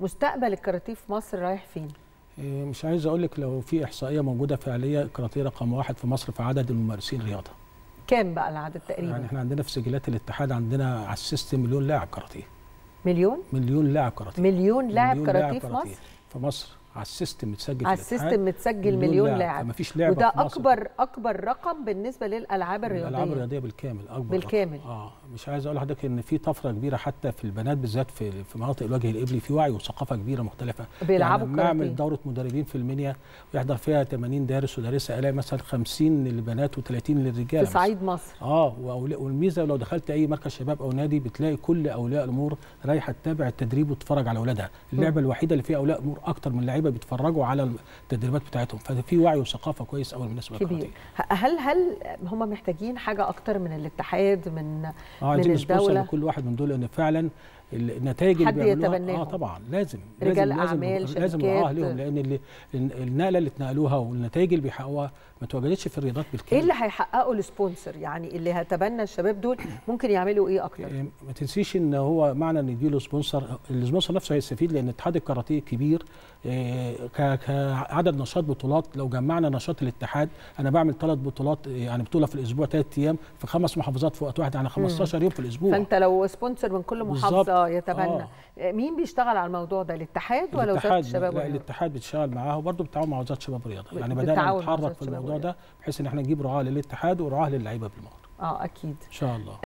مستقبل الكاراتيه في مصر رايح فين؟ إيه، مش عايز اقول لك لو في احصائيه موجوده فعليه الكاراتيه رقم واحد في مصر في عدد الممارسين رياضه. كام بقى العدد تقريبا؟ يعني احنا عندنا في سجلات الاتحاد عندنا على السيستم مليون لاعب كاراتيه. مليون؟ مليون لاعب كاراتيه. مليون لاعب كاراتيه في مصر؟ في مصر على السيستم متسجل على السيستم متسجل مليون لاعب مفيش لعبه وده اكبر اكبر رقم بالنسبه للالعاب الرياضيه الالعاب الرياضيه بالكامل اكبر بالكامل رقم. اه مش عايز اقول لحضرتك ان في طفره كبيره حتى في البنات بالذات في في مناطق الوجه الابلي في وعي وثقافه كبيره مختلفه بيلعبوا يعني بنعمل دوره مدربين في المنيا ويحضر فيها 80 دارس ودارسه الاقي مثلا 50 للبنات و30 للرجاله في صعيد مصر اه والميزه لو دخلت اي مركز شباب او نادي بتلاقي كل اولياء الامور رايحه تتابع التدريب وتتفرج على اولادها اللعبه الوحيده اللي فيها اولياء امور اكتر من لعيبه بيتفرجوا على التدريبات بتاعتهم ففي وعي وثقافه كويس قوي بالنسبه كبير هل هل هم محتاجين حاجه اكتر من الاتحاد من اه من الدوله كل واحد من دول ان فعلا النتائج حد اللي بيعملوها اه طبعا لازم رجال لازم اعمال لازم, لازم لهم لان اللي النقله اللي اتنقلوها والنتائج اللي بيحققوها ما تواجدتش في الرياضات بالكامل ايه اللي هيحققه السبونسر يعني اللي هتبنى الشباب دول ممكن يعملوا ايه اكتر إيه، ما تنسيش ان هو معنى ان يجي له سبونسر السبونسر نفسه هيستفيد لان اتحاد الكاراتيه كبير إيه، كعدد نشاط بطولات لو جمعنا نشاط الاتحاد انا بعمل ثلاث بطولات يعني بطوله في الاسبوع ثلاث ايام في خمس محافظات في وقت واحد يعني 15 يوم في الاسبوع فانت لو سبونسر من كل محافظه اه يتبنى آه. مين بيشتغل على الموضوع ده الاتحاد ولا وزاره الشباب لا الاتحاد بتشتغل معاها وبرده بتعاون مع وزاره الشباب والرياضه يعني بدانا نتحرك في الموضوع ده بحيث ان احنا نجيب رعاه للاتحاد ورعاه للعيبه بالموضوع اه اكيد ان شاء الله